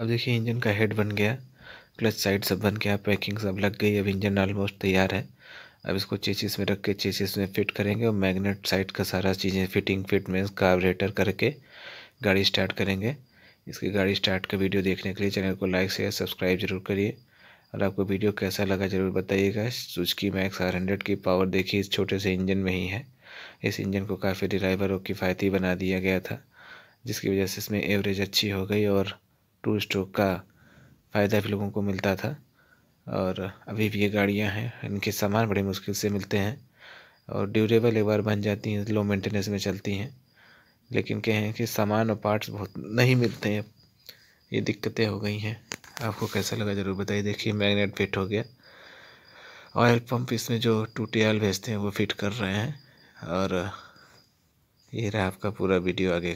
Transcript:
अब देखिए इंजन का हेड बन गया क्लच साइड सब बन गया पैकिंग सब लग गई अब इंजन ऑलमोस्ट तैयार है अब इसको चेचिस में रख के चेचिस में फिट करेंगे और मैग्नेट साइड का सारा चीज़ें फिटिंग फिटमेंस कार्बरेटर करके गाड़ी स्टार्ट करेंगे इसकी गाड़ी स्टार्ट का वीडियो देखने के लिए चैनल को लाइक शेयर सब्सक्राइब जरूर करिए और आपको वीडियो कैसा लगा ज़रूर बताइएगा सुजकी मैक्स आर हंड्रेड की पावर देखिए इस छोटे से इंजन में ही है इस इंजन को काफ़ी ड्राइवर और किफ़ायती बना दिया गया था जिसकी वजह से इसमें एवरेज अच्छी हो गई और टू स्ट्रोक का फ़ायदा भी लोगों को मिलता था और अभी भी ये गाड़ियाँ हैं इनके सामान बड़े मुश्किल से मिलते हैं और ड्यूरेबल एक बार बन जाती हैं लो मेंटेनेंस में चलती हैं लेकिन कहें कि सामान और पार्ट्स बहुत नहीं मिलते हैं ये दिक्कतें हो गई हैं आपको कैसा लगा ज़रूर बताइए देखिए मैग्नेट फिट हो गया ऑयल पंप इसमें जो टूटे ऑयल भेजते हैं वो फिट कर रहे हैं और ये रहा आपका पूरा वीडियो आगे का